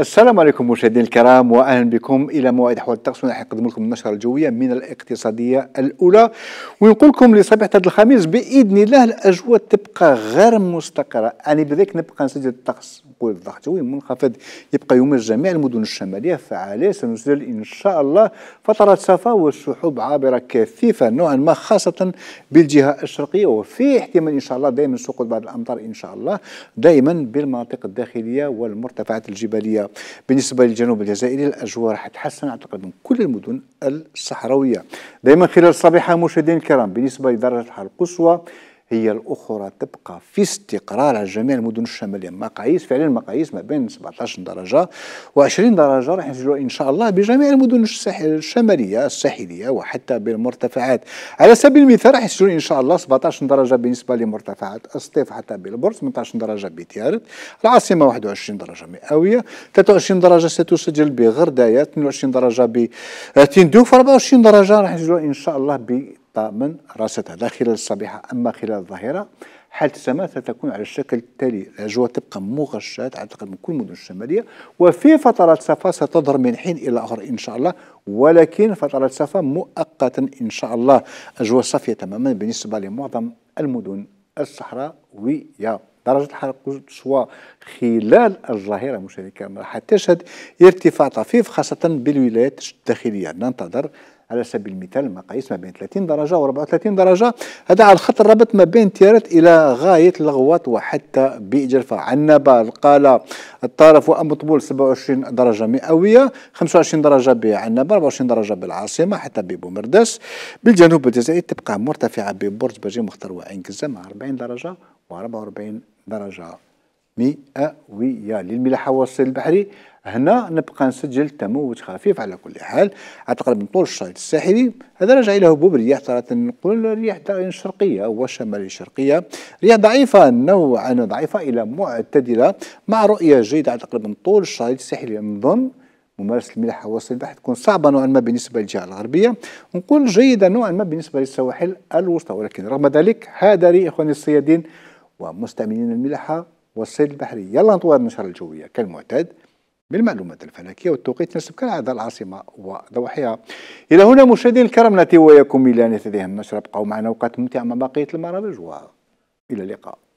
السلام عليكم مشاهدينا الكرام واهلا بكم الى موعد احوال الطقس ونحن نقدم لكم النشره الجويه من الاقتصاديه الاولى ونقول لكم لصباح هذا الخميس باذن الله الاجواء تبقى غير مستقره يعني بذلك نبقى نسجل الطقس الثقوب الضغطوي المنخفض يبقى يوم جميع المدن الشمالية فعالية سنسجل إن شاء الله فترة صفا والسحوب عابرة كثيفة نوعا ما خاصة بالجهة الشرقية وفي احتمال إن شاء الله دائما سقوط بعض الأمطار إن شاء الله دائما بالمناطق الداخلية والمرتفعات الجبلية بالنسبة للجنوب الجزائري الأجواء راح تتحسن أعتقد من كل المدن الصحراوية دائما خلال الصباح مشاهدينا الكرام بالنسبة لدرجة الحرارة القصوى هي الاخرى تبقى في استقرار على جميع المدن الشماليه مقاييس فعلا مقاييس ما بين 17 درجه و20 درجه راح نسجلوا ان شاء الله بجميع المدن الشماليه الساحليه وحتى بالمرتفعات على سبيل المثال راح يسجلوا ان شاء الله 17 درجه بالنسبه لمرتفعات الصيف حتى بالبرص 18 درجه بتيارت العاصمه 21 درجه مئويه 23 درجه ستسجل بغردايه 22 درجه بتندوف 24 درجه راح نسجلوا ان شاء الله ب حتى من راستها لا خلال الصبيحة أما خلال الظهيرة حالة السماء ستكون على الشكل التالي الأجواء تبقى مغشاة على تقريبا كل المدن الشمالية وفي فترات صفا ستظهر من حين إلى آخر إن شاء الله ولكن فترات صفا مؤقتا إن شاء الله أجواء صافية تماما بالنسبة لمعظم المدن الصحراوية درجة الحرارة سواء خلال الظهيرة مشاهدينا راح تشهد ارتفاع طفيف خاصة بالولايات الداخلية ننتظر على سبيل المثال المقاييس ما بين 30 درجة و 34 درجة هذا على خط الربط ما بين تيارات إلى غاية الغوات وحتى بجرفه الجرفة القاله قال الطرف وأم طبول 27 درجة مئوية 25 درجة بعنبة 24 درجة بالعاصمة حتى ببومرداس بالجنوب الجزائري تبقى مرتفعة ببرج باجي مختار وعين كزام 40 درجة و 44 درجة مئوية للملاحة والصيد البحري هنا نبقى نسجل تموج خفيف على كل حال تقريبا من طول الشريط الساحلي هذا راجع الى هبوب الرياح ترى نقول رياح شرقية وشمالية شرقية رياح ضعيفة نوعا ضعيفة الى معتدلة مع رؤية جيدة تقريبا من طول الشريط الساحلي نظن ممارسه الملاحه والصيد البحري تكون صعبه نوعا ما بالنسبه للجهه الغربيه ونقول جيده نوعا ما بالنسبه للسواحل الوسطى ولكن رغم ذلك هذا اخواني الصيادين ومستعملين الملاحه والصيد البحري يلا نطور النشرة الجوية كالمعتاد بالمعلومات الفلكية والتوقيت تناسب كالعادة العاصمة وضواحيها إلى هنا مشاهدينا الكرام نأتي وإياكم إلى نهاية هذه النشرة بقوا معنا وقت ممتعة مع بقية المرابج وإلى اللقاء